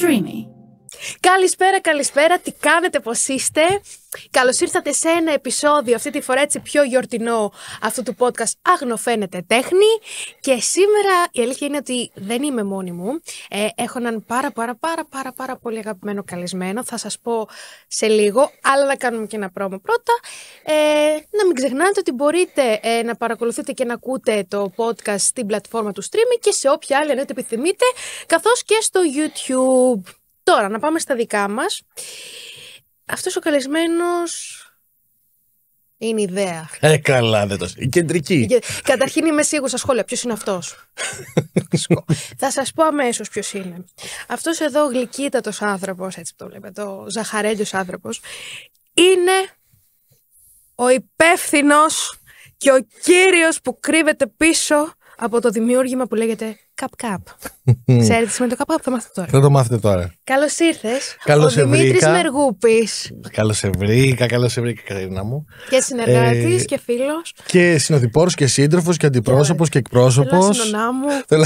Dreamy. Καλησπέρα, καλησπέρα. Τι κάνετε, πώς είστε. Καλώς ήρθατε σε ένα επεισόδιο, αυτή τη φορά έτσι πιο γιορτινό, αυτού του podcast Αγνοφαίνεται Τέχνη. Και σήμερα η αλήθεια είναι ότι δεν είμαι μόνη μου. Ε, έχω έναν πάρα, πάρα, πάρα, πάρα, πάρα πολύ αγαπημένο καλεσμένο. Θα σας πω σε λίγο, αλλά να κάνουμε και ένα πρόμο πρώτα. Ε, να μην ξεχνάτε ότι μπορείτε ε, να παρακολουθείτε και να ακούτε το podcast στην πλατφόρμα του streaming και σε όποια άλλη αν επιθυμείτε, καθώς και στο YouTube. Τώρα, να πάμε στα δικά μας. Αυτός ο καλεσμένος είναι ιδέα. Ε, καλά, δεν το Η κεντρική. Καταρχήν είμαι σίγουρη στα σχόλια. Ποιος είναι αυτός. Θα σας πω αμέσως ποιος είναι. Αυτός εδώ γλυκύτατος άνθρωπος, έτσι το βλέπετε, ο ζαχαρέλιος άνθρωπος, είναι ο υπεύθυνος και ο κύριος που κρύβεται πίσω από το δημιούργημα που λέγεται Καπ-καπ. Ξέρετε τι σημαίνει το καπ-καπ, θα μάθετε τώρα. Θα το μάθετε τώρα. Καλώς ήρθες. Καλώς ήρθε. Ο Δημήτρης Μεργούπης. Καλώς σε καλώ σε βρήκα, Καρίνα μου. Και συνεργάτης ε, και φίλος. Και συνοδοιπόρος και σύντροφος και αντιπρόσωπος και εκπρόσωπος. Θέλω μου.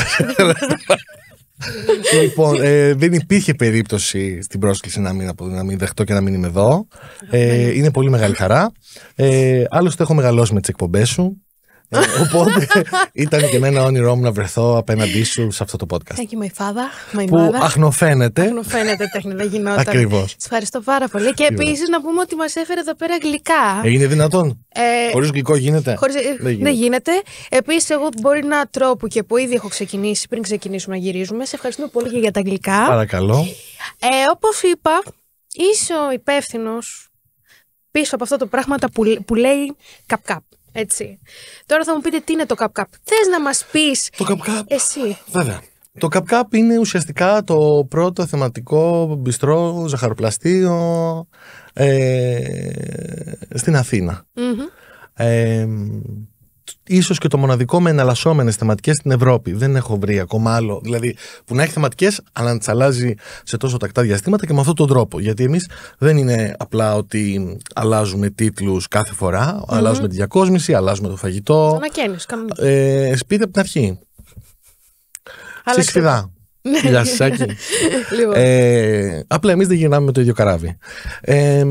λοιπόν, ε, δεν υπήρχε περίπτωση στην πρόσκληση να μην, να μην δεχτώ και να μην είμαι εδώ. Ε, είναι πολύ μεγάλη χαρά. Ε, άλλωστε, έχω μεγαλώσει με τις εκπομπές σου. Ε, οπότε ήταν και ένα όνειρό μου να βρεθώ απέναντί σου σε αυτό το podcast. Thank you, my father. που αχνοφαίνεται. Αχνοφαίνεται τέχνη, δεν γινόταν. Ακριβώς. Σας ευχαριστώ πάρα πολύ. Και επίσης να πούμε ότι μας έφερε εδώ πέρα γλυκά. Είναι δυνατόν. Ε, Χωρίς γλυκό ε, γίνεται. Δεν γίνεται. Επίσης, εγώ μπορεί να τρώω που και που ήδη έχω ξεκινήσει πριν ξεκινήσουμε να γυρίζουμε. Σε ευχαριστούμε πολύ και για τα γλυκά. Παρακαλώ. Όπως είπα, είσαι ο υπεύθυνος πίσω από αυτό το πράγμα που, που λέει καπ-καπ. Έτσι. Τώρα θα μου πείτε τι είναι το καπ Θες να μας πεις. Το καπ Εσύ. Βέβαια. Το καπ είναι ουσιαστικά το πρώτο θεματικό μπιστρό ζαχαροπλαστείο ε, στην αθηνα mm ίσως και το μοναδικό με εναλλασσόμενες θεματικές στην Ευρώπη. Δεν έχω βρει ακόμα άλλο. Δηλαδή, που να έχει θεματικές, αλλά να τις αλλάζει σε τόσο τακτά διαστήματα και με αυτόν τον τρόπο. Γιατί εμείς δεν είναι απλά ότι αλλάζουμε τίτλους κάθε αλλάζουμε τη διακόσμηση, αλλάζουμε το φαγητό. Ανακαίνιου, ε, Σπίτι από την αρχή. Συσφυδά Γεια ναι. λοιπόν. σα, Απλά εμείς δεν γυρνάμε με το ίδιο καράβι. Ε,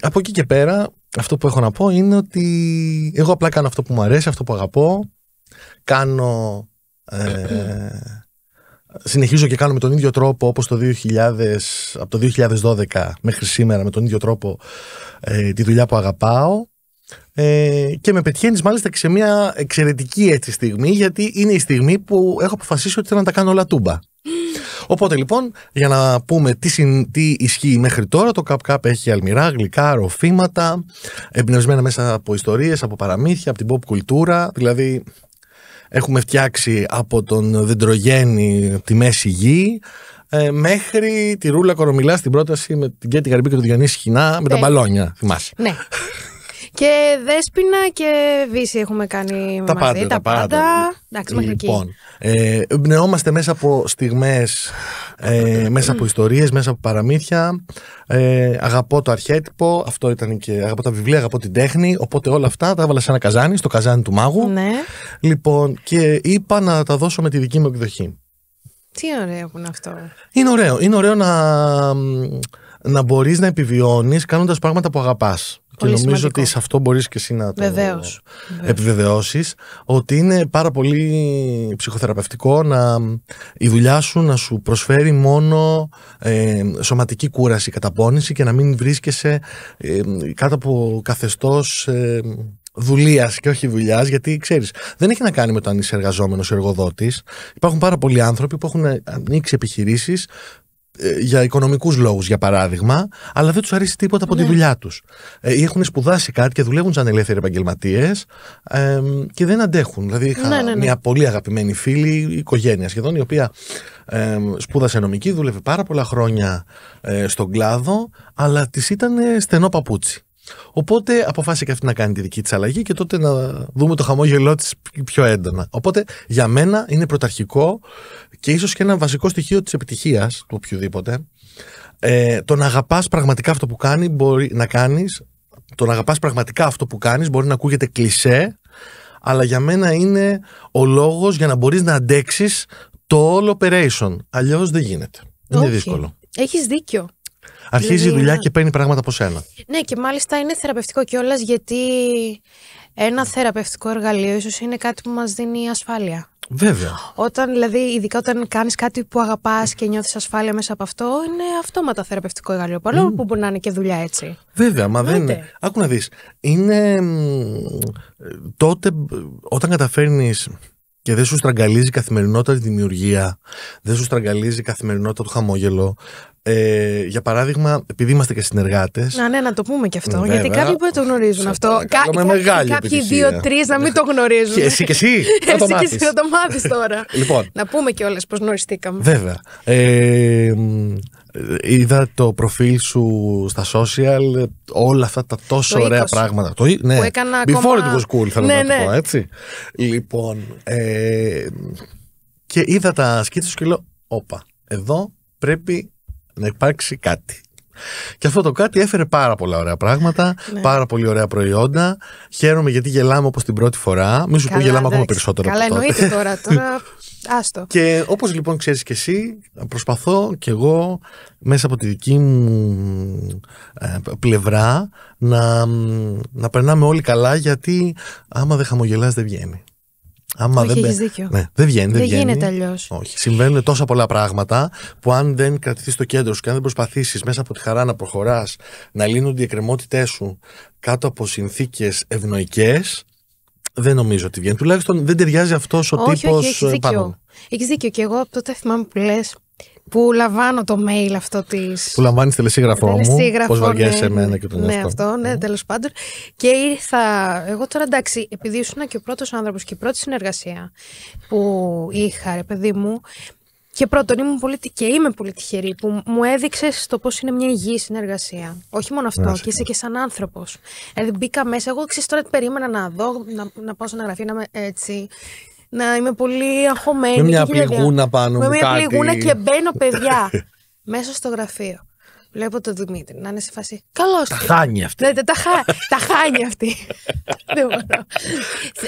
από εκεί και πέρα, αυτό που έχω να πω είναι ότι εγώ απλά κάνω αυτό που μου αρέσει, αυτό που αγαπώ. Κάνω. Ε, συνεχίζω και κάνω με τον ίδιο τρόπο όπως το 2000, από το 2012 μέχρι σήμερα με τον ίδιο τρόπο ε, τη δουλειά που αγαπάω ε, και με πετυχαίνεις μάλιστα και σε μια εξαιρετική έτσι στιγμή, γιατί είναι η στιγμή που έχω αποφασίσει ότι θέλω να τα κάνω όλα τούμπα. Οπότε λοιπόν, για να πούμε τι, συν, ισχύει μέχρι τώρα, το Καπ έχει αλμυρά, γλυκά, ροφήματα, εμπνευσμένα μέσα από ιστορίες, από παραμύθια, από την pop κουλτούρα. Δηλαδή, έχουμε φτιάξει από τον Δεντρογέννη τη μέση γη, ε, μέχρι τη Ρούλα Κορομιλάς στην πρόταση με την Κέτη Γαρμπή και τον Διονύση Χινά με τα ναι. μπαλόνια, θυμάσαι. Ναι. Και Δέσποινα και Βύση έχουμε κάνει τα μαζί, πάντα, τα πάντα. πάντα. Εντάξει, μέχρι λοιπόν, εκεί. Ε, εμπνεόμαστε μέσα από στιγμές, ε, μέσα από ιστορίες, μέσα από παραμύθια. Ε, αγαπώ το αρχέτυπο, αυτό ήταν και αγαπώ τα βιβλία, αγαπώ την τέχνη. Οπότε όλα αυτά τα έβαλα σε ένα καζάνι, στο καζάνι του μάγου. Ναι. Λοιπόν, και είπα να τα δώσω με τη δική μου εκδοχή. Τι ωραίο που είναι αυτό. Είναι ωραίο. Είναι ωραίο να, να μπορείς να επιβιώνεις κάνοντας πράγματα που αγαπάς και νομίζω ότι σε αυτό μπορείς και εσύ να το Βεβαίως. επιβεβαιώσεις ότι είναι πάρα πολύ ψυχοθεραπευτικό να η δουλειά σου να σου προσφέρει μόνο ε, σωματική κούραση, καταπώνηση και να μην βρίσκεσαι ε, κάτω από καθεστώς ε, δουλεία και όχι δουλειάς, γιατί ξέρεις, δεν έχει να κάνει με το αν είσαι εργαζόμενος ή εργοδότης. Υπάρχουν πάρα πολλοί άνθρωποι που έχουν ανοίξει επιχειρήσεις ε, για οικονομικούς λόγους, για παράδειγμα, αλλά δεν τους αρέσει τίποτα από τη ναι. δουλειά τους. Ε, έχουν σπουδάσει κάτι και δουλεύουν σαν ελεύθεροι επαγγελματίες και δεν αντέχουν. Δηλαδή, είχα ναι, ναι, μια πολύ αγαπημένη φίλη, οικογένεια σχεδόν, η οποία ε, σπούδασε νομική, δούλευε πάρα πολλά χρόνια ε, στον κλάδο, αλλά της ήταν στενό παπούτσι. Οπότε αποφάσισε και αυτή να κάνει τη δική της αλλαγή και τότε να δούμε το χαμόγελό της πιο έντονα. Οπότε για μένα είναι πρωταρχικό και ίσως και ένα βασικό στοιχείο της επιτυχίας του οποιοδήποτε. Ε, το να αγαπάς πραγματικά αυτό που κάνει, μπορεί να κάνεις, το να αγαπάς πραγματικά αυτό που κάνεις μπορεί να ακούγεται κλισέ, αλλά για μένα είναι ο λόγος για να μπορείς να αντέξεις το όλο operation. Αλλιώς δεν γίνεται. Είναι δύσκολο. Έχεις δίκιο. Αρχίζει δηλαδή, η δουλειά ναι. και παίρνει πράγματα από σένα. Ναι, και μάλιστα είναι θεραπευτικό κιόλας γιατί ένα θεραπευτικό εργαλείο ίσως είναι κάτι που μας δίνει ασφάλεια. Βέβαια. Όταν, δηλαδή, ειδικά όταν κάνεις κάτι που αγαπάς και νιώθεις ασφάλεια μέσα από αυτό, είναι αυτόματα θεραπευτικό εργαλείο. Παρόλο που μπορεί να είναι και δουλειά έτσι. Βέβαια, μα δεν είναι. Άκου να δεις. Είναι. Τότε, όταν καταφέρνεις και δεν σου στραγγαλίζει καθημερινότητα τη δημιουργία, δεν σου στραγγαλίζει η καθημερινότητα το χαμόγελο, ε, για παράδειγμα, επειδή είμαστε και συνεργάτες. Να, ναι, να το πούμε και αυτό. Ναι, γιατί κάποιοι μπορεί να το γνωρίζουν αυτό. Κα... μεγάλη κάποιοι δύο-τρει να μην το γνωρίζουν. Και εσύ και εσύ. να το εσύ και εσύ να το μάθεις τώρα. λοιπόν. Να πούμε κιόλας πώς γνωριστήκαμε. Βέβαια. Ε, είδα το προφίλ σου στα social, όλα αυτά τα τόσο το ωραία 20. πράγματα. Το, ναι, που έκανα Before ακόμα... it was cool, θέλω ναι, να το ναι. πω έτσι. Λοιπόν, ε, και είδα τα σκίτσα σου και λέω, όπα, εδώ πρέπει να υπάρξει κάτι. Και αυτό το κάτι έφερε πάρα πολλά ωραία πράγματα, ναι. πάρα πολύ ωραία προϊόντα. Χαίρομαι γιατί γελάμε όπως την πρώτη φορά. Μην σου πω γελάμε ακόμα περισσότερο. Καλά, από τότε. εννοείται τώρα. τώρα άστο. Και όπως λοιπόν ξέρεις και εσύ, προσπαθώ κι εγώ μέσα από τη δική μου ε, πλευρά να, να περνάμε όλοι καλά γιατί άμα δεν χαμογελάς, δεν βγαίνει. Άμα Όχι, δεν, έχεις δίκιο. Ναι, δεν βγαίνει, δεν, γίνεται αλλιώς. Όχι. Συμβαίνουν τόσα πολλά πράγματα που αν δεν κρατηθείς το κέντρο σου και αν δεν προσπαθήσεις μέσα από τη χαρά να προχωράς, να λύνονται οι εκκρεμότητές σου κάτω από συνθήκες ευνοϊκές, δεν νομίζω ότι βγαίνει. Τουλάχιστον δεν ταιριάζει αυτός ο τύπο ε, δίκιο. Έχεις δίκιο. Και εγώ από τότε θυμάμαι που λες, που λαμβάνω το mail αυτό της. Που λαμβάνεις τηλεσύγραφό μου. Πώς βαριέσαι ναι. εμένα και τον Ναι, αυτό, αυτό ναι, τέλος πάντων. Και ήρθα. Εγώ τώρα εντάξει, επειδή ήσουν και ο πρώτος άνθρωπος και η πρώτη συνεργασία που είχα, ρε παιδί μου. Και πρώτον, ήμουν πολύ, και είμαι πολύ τυχερή που μου έδειξες το πώς είναι μια υγιή συνεργασία. Όχι μόνο αυτό, και είσαι και σαν άνθρωπος. Δηλαδή, μπήκα μέσα. Εγώ ξέρω τώρα περίμενα να δω, να, να πάω σε ένα γραφείο, να είμαι έτσι να είμαι πολύ αγχωμένη. Με μια πληγούνα πάνω μου. Με μια πληγούνα και μπαίνω παιδιά μέσα στο γραφείο. Βλέπω τον Δημήτρη να είναι σε φάση. Καλώς. Τα χάνει αυτή. Ναι, τα, χα... τα χάνει αυτή. Δεν μπορώ.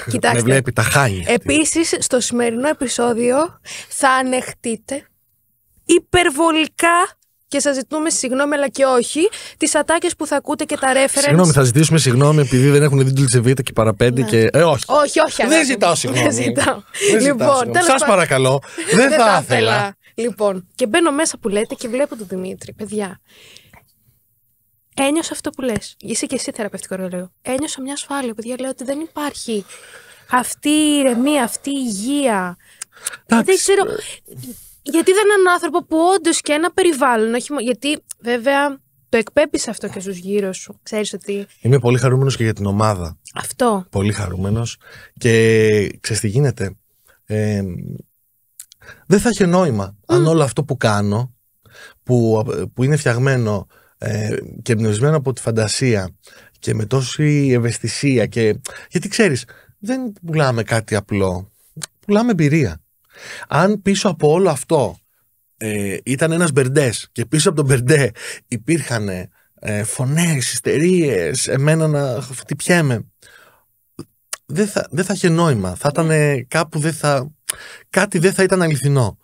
Κοιτάξτε. Με βλέπει, τα χάνει. Επίσης, στο σημερινό επεισόδιο θα ανεχτείτε υπερβολικά και σας ζητούμε συγγνώμη, αλλά και όχι, τις ατάκες που θα ακούτε και τα reference. Συγγνώμη, θα ζητήσουμε συγγνώμη επειδή δεν έχουν δει την Τζεβίτα και παραπέμπει ναι. και. Ε, όχι. Όχι, όχι. Δεν ζητάω συγγνώμη. Δεν ζητάω. Λοιπόν, σα παρακαλώ, δεν θα ήθελα. Λοιπόν, και μπαίνω μέσα που λέτε και βλέπω τον Δημήτρη, παιδιά. Ένιωσα αυτό που λες. Είσαι και εσύ θεραπευτικό ρολόι. Ένιωσα μια ασφάλεια, παιδιά. Λέω ότι δεν υπάρχει αυτή η ηρεμία, αυτή η υγεία. Δεν ξέρω. Γιατί δεν είναι έναν άνθρωπο που όντως και ένα περιβάλλον. Όχι, γιατί βέβαια το εκπέμπει αυτό και στους γύρω σου. Ξέρεις ότι... Είμαι πολύ χαρούμενος και για την ομάδα. Αυτό. Πολύ χαρούμενος. Και ξέρεις τι γίνεται. δεν θα είχε νόημα αν όλο αυτό που κάνω, που, που είναι φτιαγμένο ε, και εμπνευσμένο από τη φαντασία και με τόση ευαισθησία και... Γιατί ξέρεις, δεν πουλάμε κάτι απλό, πουλάμε εμπειρία. Αν πίσω από όλο αυτό ε, ήταν ένας Μπερντές και πίσω από τον Μπερντέ υπήρχαν ε, φωνές, ιστερίες, εμένα να χτυπιέμαι, δεν θα, δεν θα είχε νόημα. Θα ήταν ε, κάπου δεν θα... Κάτι δεν θα ήταν αληθινό.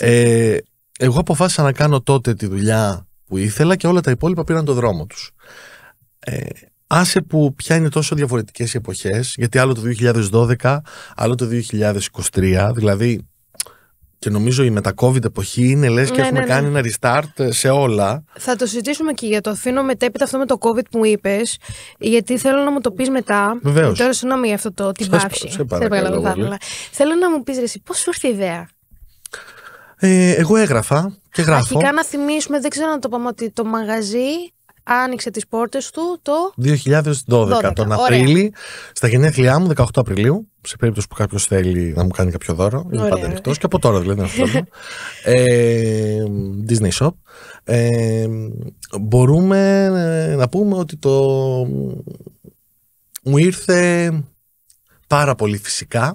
Ε, εγώ αποφάσισα να κάνω τότε τη δουλειά που ήθελα και όλα τα υπόλοιπα πήραν το δρόμο τους. Ε, Άσε που πια είναι τόσο διαφορετικές οι εποχές, γιατί άλλο το 2012, άλλο το 2023, δηλαδή και νομίζω η μετα-COVID εποχή είναι λες και ναι, έχουμε ναι, ναι. κάνει ένα restart ε, σε όλα. Θα το συζητήσουμε και για το αφήνω μετέπειτα αυτό με το COVID που μου είπες, γιατί θέλω να μου το πεις μετά. Βεβαίως. Τώρα συγγνώμη αυτό το την πάυση. Σε παρακαλώ. Θέλω να μου πεις ρε, πώς σου ήρθε η ιδέα. Ε, εγώ έγραφα και γράφω. Αρχικά να θυμίσουμε, δεν ξέρω να το πούμε ότι το μαγαζί άνοιξε τις πόρτες του το... 2012, τον Απρίλιο στα γενέθλιά μου, 18 Απριλίου, σε περίπτωση που κάποιος θέλει να μου κάνει κάποιο δώρο, είναι πάντα ανοιχτός και από τώρα δηλαδή είναι ε, Disney Shop. Ε, μπορούμε ε, να πούμε ότι το... μου ήρθε πάρα πολύ φυσικά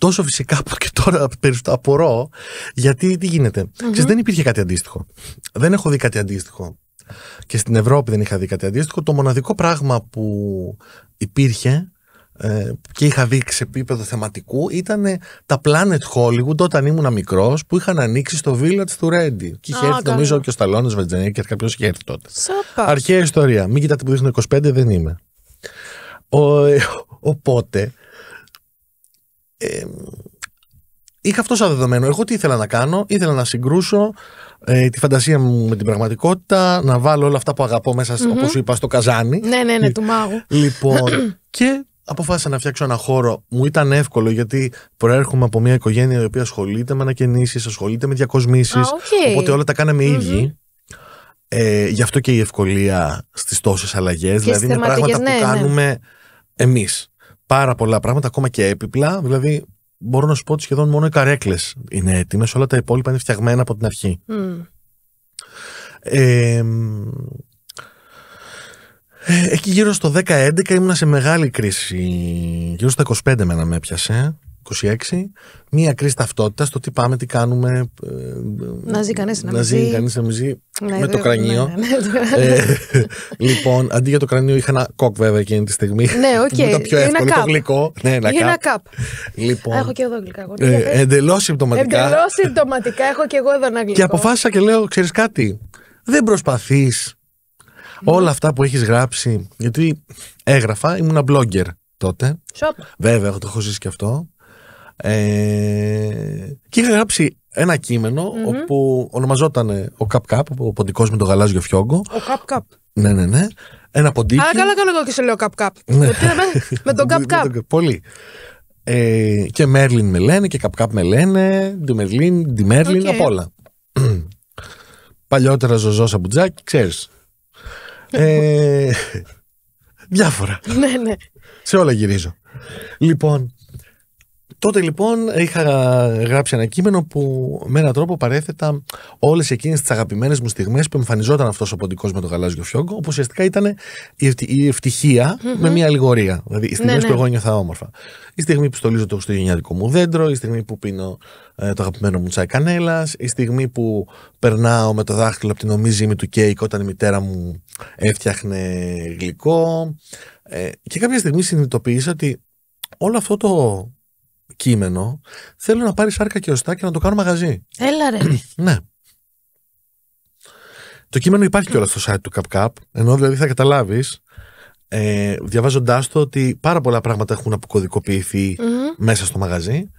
τόσο φυσικά που και τώρα περισσότερο απορώ, γιατί τι γινεται mm δεν υπήρχε κάτι αντίστοιχο. Δεν έχω δει κάτι αντίστοιχο και στην Ευρώπη δεν είχα δει κάτι αντίστοιχο. Το μοναδικό πράγμα που υπήρχε ε, και είχα δει σε επίπεδο θεματικού ήταν τα Planet Hollywood όταν ήμουν μικρός που είχαν ανοίξει στο Village του Ρέντι. Και είχε έρθει νομίζω και ο Σταλόνε και κάποιος είχε έρθει τότε. Αρχαία ιστορία. Μην κοιτάτε που δείχνω 25, δεν είμαι. Ο, ε, οπότε. Ε, είχα αυτό σαν δεδομένο. Εγώ τι ήθελα να κάνω, ήθελα να συγκρούσω ε, τη φαντασία μου με την πραγματικότητα, να βάλω όλα αυτά που αγαπώ μέσα, mm-hmm. όπως σου είπα, στο καζάνι. Ναι, ναι, ναι, του μάγου. Λοιπόν, και αποφάσισα να φτιάξω ένα χώρο. Μου ήταν εύκολο γιατί προέρχομαι από μια οικογένεια η οποία ασχολείται με ανακαινήσεις, ασχολείται με διακοσμήσεις. Okay. Οπότε όλα τα κάναμε mm-hmm. ίδιοι. Ε, γι' αυτό και η ευκολία στις τόσες αλλαγές. Δηλαδή, είναι πράγματα ναι, που ναι. ναι. κάνουμε εμείς. Πάρα πολλά πράγματα, ακόμα και έπιπλα. Δηλαδή, μπορώ να σου πω ότι σχεδόν μόνο οι καρέκλες είναι έτοιμες, όλα τα υπόλοιπα είναι φτιαγμένα από την αρχή. Mm. Ε, εκεί γύρω στο 10-11 σε μεγάλη κρίση. Γύρω στα 25 μένα με έπιασε. 26, μία κρίση ταυτότητας στο τι πάμε, τι κάνουμε. Ε, να ζει κανείς να, να ζει. να μιζεί ναι, με το κρανίο. Ναι, ναι, ε, λοιπόν, αντί για το κρανίο είχα ένα κοκ βέβαια εκείνη τη στιγμή. Ναι, οκ. Okay. ήταν πιο εύκολο, το γλυκό. Ναι, ένα καπ. Ένα καπ. Λοιπόν, έχω και εδώ γλυκά. Ε, Εντελώς συμπτωματικά. Εντελώς συμπτωματικά έχω και εγώ εδώ ένα γλυκό. Και αποφάσισα και λέω, ξέρεις κάτι. Δεν προσπαθείς όλα αυτά που έχεις γράψει. Γιατί έγραφα, ήμουν blogger τότε. Shop. Βέβαια, το έχω ζήσει και αυτό. Ε, και είχα γράψει ένα κείμενο mm-hmm. όπου ονομαζόταν ο Καπ Καπ, ο ποντικός με το γαλάζιο φιόγκο. Ο Καπ Καπ. Ναι, ναι, ναι. Ένα ποντίκι. Α, καλά κάνω εγώ και σε λέω Καπ Καπ. Ναι. με τον Καπ Καπ. Πολύ. Ε, και Μέρλιν με λένε και Καπ Καπ με λένε. Ντι Μερλίν, Ντι Μέρλιν, okay. απ' όλα. Παλιότερα ζωζό σαμπουτζάκι, ξέρεις. ε, διάφορα. ναι, ναι. Σε όλα γυρίζω. Λοιπόν, Τότε λοιπόν είχα γράψει ένα κείμενο που με έναν τρόπο παρέθετα όλες εκείνες τις αγαπημένες μου στιγμές που εμφανιζόταν αυτός ο ποντικός με το γαλάζιο φιόγκο, όπου ουσιαστικά ήταν η ευτυχία mm-hmm. με μια αλληγορία. Δηλαδή οι στιγμές ναι, που ναι. εγώ νιώθα όμορφα. Η στιγμή που στολίζω το χριστουγεννιάτικο μου δέντρο, η στιγμή που πίνω ε, το αγαπημένο μου τσάι κανέλας, η στιγμή που περνάω με το δάχτυλο από την ομίζημη του κέικ όταν η μητέρα μου έφτιαχνε γλυκό. Ε, και κάποια στιγμή συνειδητοποίησα ότι όλο αυτό το κείμενο, θέλω να πάρεις σάρκα και οστά και να το κάνω μαγαζί. Έλα ρε. ναι. Το κείμενο υπάρχει κιόλας στο site του CapCap, ενώ δηλαδή θα καταλάβεις ε, διαβάζοντάς το ότι πάρα πολλά πράγματα έχουν αποκωδικοποιηθεί μέσα στο μαγαζί.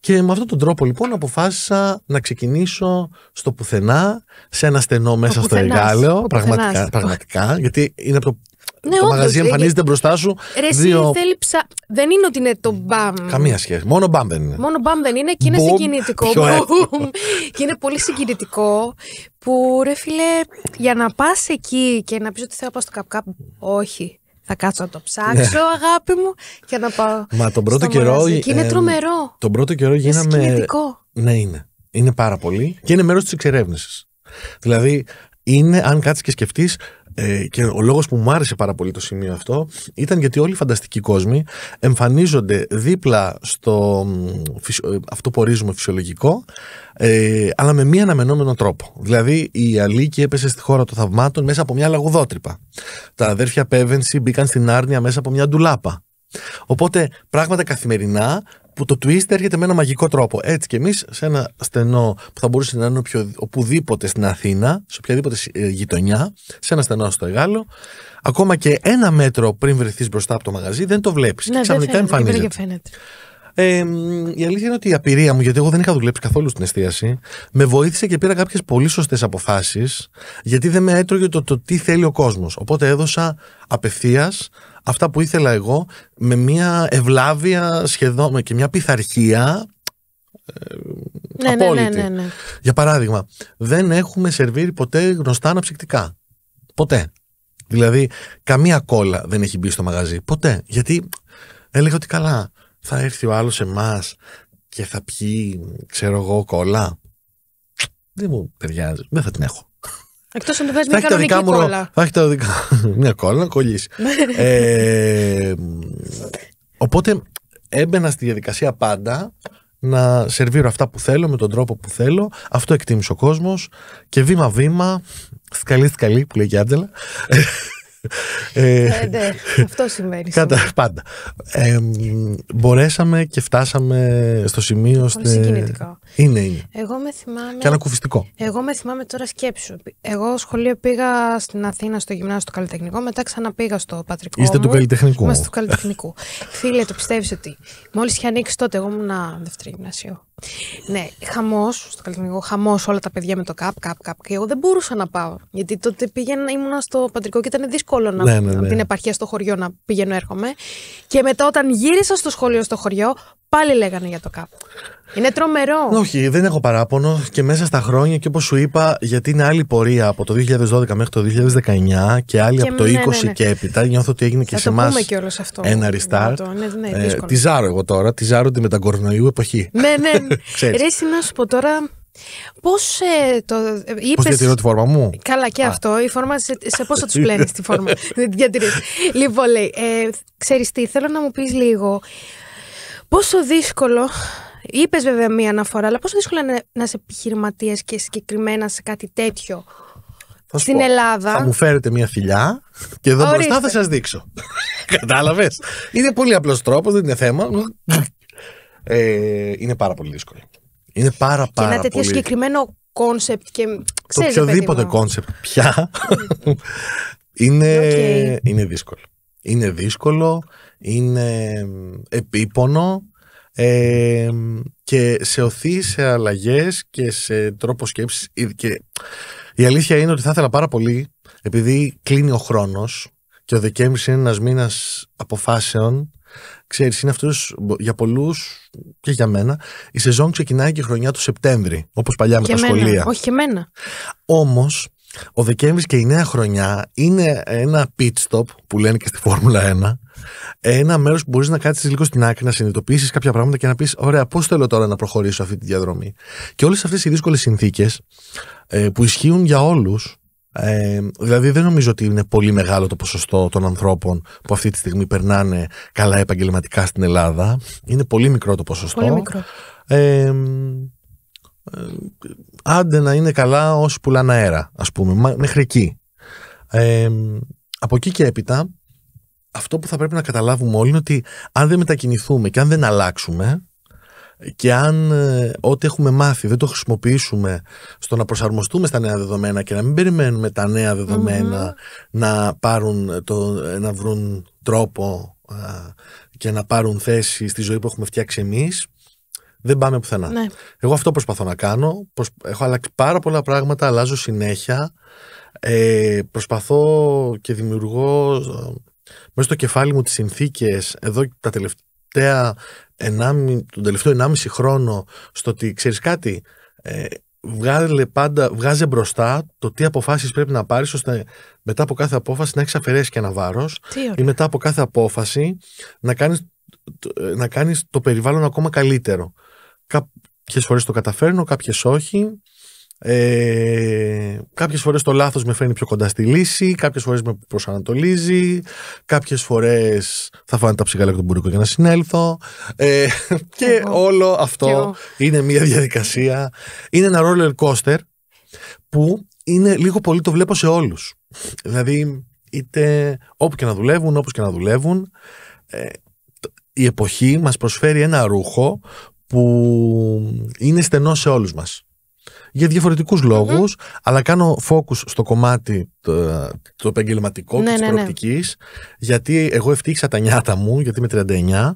Και με αυτόν τον τρόπο λοιπόν αποφάσισα να ξεκινήσω στο πουθενά, σε ένα στενό μέσα στο εργάλειο. Πραγματικά, πραγματικά, γιατί είναι από το ναι, το μαγαζί ε, εμφανίζεται μπροστά σου. Δεν είναι ότι είναι το μπαμ. Καμία σχέση. Μόνο μπαμ δεν είναι. Μόνο μπαμ δεν είναι και είναι συγκινητικό. και είναι πολύ συγκινητικό που ρε φίλε, για να πας εκεί και να πεις ότι θέλω να πάω στο καπκάπ. Όχι. Θα κάτσω να το ψάξω, ναι. αγάπη μου, και να πάω. Μα τον πρώτο καιρό. Και είναι ε, τρομερό. Τον πρώτο καιρό γίναμε. Είναι Ναι, είναι. Είναι πάρα πολύ. Και είναι μέρος της εξερεύνησης. Δηλαδή, είναι, αν κάτσεις και σκεφτείς, ε, και ο λόγος που μου άρεσε πάρα πολύ το σημείο αυτό ήταν γιατί όλοι οι φανταστικοί κόσμοι εμφανίζονται δίπλα στο ε, αυτό που ορίζουμε φυσιολογικό ε, αλλά με μη αναμενόμενο τρόπο. Δηλαδή η Αλίκη έπεσε στη χώρα των θαυμάτων μέσα από μια λαγουδότρυπα. Τα αδέρφια Πέβενση μπήκαν στην Άρνια μέσα από μια ντουλάπα. Οπότε πράγματα καθημερινά που το twist έρχεται με ένα μαγικό τρόπο. Έτσι κι εμείς σε ένα στενό που θα μπορούσε να είναι οπουδήποτε στην Αθήνα, σε οποιαδήποτε ε, γειτονιά, σε ένα στενό στο Εγάλο, ακόμα και ένα μέτρο πριν βρεθείς μπροστά από το μαγαζί, δεν το βλέπεις. Ναι, ξαφνικά εμφανίζεται. Ε, η αλήθεια είναι ότι η απειρία μου, γιατί εγώ δεν είχα δουλέψει καθόλου στην εστίαση, με βοήθησε και πήρα κάποιες πολύ σωστές αποφάσεις, γιατί δεν με έτρωγε το, τι θέλει ο κόσμος. Οπότε έδωσα απευθείας αυτά που ήθελα εγώ, με μια ευλάβεια σχεδόν και μια πειθαρχία ναι, ε, ναι, ναι, απόλυτη. Ναι, ναι, Για παράδειγμα, δεν έχουμε σερβίρει ποτέ γνωστά αναψυκτικά. Ποτέ. Δηλαδή, καμία κόλλα δεν έχει μπει στο μαγαζί. Ποτέ. Γιατί έλεγα ότι καλά θα έρθει ο άλλος εμάς και θα πιει, ξέρω εγώ, κόλλα. Δεν μου ταιριάζει. Δεν θα την έχω. Εκτός αν του μια κανονική μου, κόλλα. Θα έχει τα δικά Μια κόλλα να κολλήσει. Ναι. ε, οπότε έμπαινα στη διαδικασία πάντα να σερβίρω αυτά που θέλω με τον τρόπο που θέλω. Αυτό εκτίμησε ο κόσμος. Και βήμα-βήμα, σκαλί-σκαλί που λέει η Άντζελα. Ε, ναι, ναι, αυτό σημαίνει. Κατά, πάντα. μπορέσαμε και φτάσαμε στο σημείο. Πολύ Είναι, είναι. Εγώ με θυμάμαι. Και ανακουφιστικό. Εγώ με θυμάμαι τώρα σκέψου. Εγώ σχολείο πήγα στην Αθήνα στο γυμνάσιο του Καλλιτεχνικό, μετά ξαναπήγα στο Πατρικό. Είστε μου, του Καλλιτεχνικού. Είμαστε του Καλλιτεχνικού. Φίλε, το πιστεύεις ότι μόλις είχε ανοίξει τότε, εγώ ήμουν δεύτερο γυμνασίο. Ναι, χαμός, στο καλλιτεχνικό, χαμός όλα τα παιδιά με το καπ, καπ, καπ. Και εγώ δεν μπορούσα να πάω. Γιατί τότε πήγαινα, ήμουνα στο πατρικό και ήταν δύσκολο να ναι, ναι, ναι. την επαρχία στο χωριό να πηγαίνω έρχομαι. Και μετά όταν γύρισα στο σχολείο στο χωριό, Πάλι λέγανε για το ΚΑΠ. Είναι τρομερό. Όχι, δεν έχω παράπονο και μέσα στα χρόνια και όπως σου είπα, γιατί είναι άλλη πορεία από το 2012 μέχρι το 2019 και άλλη και από το 20 ναι, ναι, ναι. και έπειτα. Νιώθω ότι έγινε και Θα σε εμά ένα restart. Ναι, ναι, ε, τη ζάρω εγώ τώρα, τη ζάρω τη μεταγκορνοϊού εποχή. Ναι, ναι. Ρίση να σου πω τώρα. Πώς ε, το. Ε, Πώς διατηρώ τη φόρμα μου. Καλά, και Α. αυτό. Η φόρμα σε, σε πόσο τους πλένεις τη φόρμα. Δεν διατηρείς. Λοιπόν, λέει, ε, ξέρεις τι, θέλω να μου πεις λίγο πόσο δύσκολο. Είπες βέβαια μία αναφορά, αλλά πόσο δύσκολο είναι να είσαι επιχειρηματίας και συγκεκριμένα σε κάτι τέτοιο στην Ελλάδα. Θα μου φέρετε μία θηλιά και εδώ μπροστά θα σας δείξω. Κατάλαβες. Είναι πολύ απλός τρόπος, δεν είναι θέμα. Ε, είναι πάρα πολύ δύσκολο. Είναι πάρα πάρα πολύ. Και ένα τέτοιο συγκεκριμένο κόνσεπτ και. το οποιοδήποτε κόνσεπτ πια. είναι, ναι, είναι δύσκολο. Είναι δύσκολο, είναι επίπονο ε, και σε οθεί σε αλλαγές και σε τρόπο σκέψης. Ε, η αλήθεια είναι ότι θα ήθελα πάρα πολύ, επειδή κλείνει ο χρόνος και ο Δεκέμβρης είναι ένας μήνας αποφάσεων, Ξέρεις, είναι αυτούς, για πολλούς και για μένα, η σεζόν ξεκινάει και η χρονιά του Σεπτέμβρη, όπως παλιά με τα σχολεία. Όχι και εμένα. Όμως, ο Δεκέμβρης και η νέα χρονιά είναι ένα pit stop που λένε και στη Φόρμουλα 1. Ένα μέρος που μπορείς να κάτσεις λίγο στην άκρη, να συνειδητοποιήσεις κάποια πράγματα και να πεις: Ωραία, πώς θέλω τώρα να προχωρήσω αυτή τη διαδρομή. Και όλες αυτές οι δύσκολες συνθήκες ε, που ισχύουν για όλους. Ε, δηλαδή δεν νομίζω ότι είναι πολύ μεγάλο το ποσοστό των ανθρώπων που αυτή τη στιγμή περνάνε καλά επαγγελματικά στην Ελλάδα. Είναι πολύ μικρό το ποσοστό. Πολύ μικρό. Ε, ε, άντε να είναι καλά όσοι πουλάνε αέρα, ας πούμε, μέχρι εκεί. Ε, από εκεί και έπειτα, αυτό που θα πρέπει να καταλάβουμε όλοι είναι ότι αν δεν μετακινηθούμε και αν δεν αλλάξουμε και αν ε, ό,τι έχουμε μάθει δεν το χρησιμοποιήσουμε στο να προσαρμοστούμε στα νέα δεδομένα και να μην περιμένουμε τα νέα να, πάρουν το, να βρουν τρόπο ε, και να πάρουν θέση στη ζωή που έχουμε φτιάξει εμείς δεν πάμε πουθενά. Ναι. Εγώ αυτό προσπαθώ να κάνω. Έχω αλλάξει πάρα πολλά πράγματα, αλλάζω συνέχεια. Ε, προσπαθώ και δημιουργώ ε, μέσα στο κεφάλι μου τις συνθήκες εδώ τα τελευταία ενάμι, τον τελευταίο 1,5 χρόνο στο ότι ξέρεις κάτι ε, βγάζει πάντα, μπροστά το τι αποφάσεις πρέπει να πάρεις ώστε μετά από κάθε απόφαση να έχεις αφαιρέσεις και ένα βάρος ή μετά από κάθε απόφαση να κάνεις, να κάνεις το περιβάλλον ακόμα καλύτερο. Κάποιες φορές το καταφέρνω, κάποιες όχι. Ε, κάποιες φορές το λάθος με φέρνει πιο κοντά στη λύση, κάποιες φορές με προσανατολίζει, κάποιες φορές θα φάνε τα ψυγάλα... και τον για να συνέλθω. Ε, και όλο αυτό είναι μια διαδικασία. Είναι ένα roller coaster που είναι λίγο πολύ το βλέπω σε όλους. Δηλαδή είτε όπου και να δουλεύουν, όπως και να δουλεύουν, ε, η εποχή μας προσφέρει ένα ρούχο που είναι στενός σε όλους μας. Για διαφορετικούς αλλά κάνω focus στο κομμάτι το, το επαγγελματικό ναι, και της ναι, ναι. προοπτικής, γιατί εγώ ευτύχησα τα νιάτα μου, γιατί είμαι 39,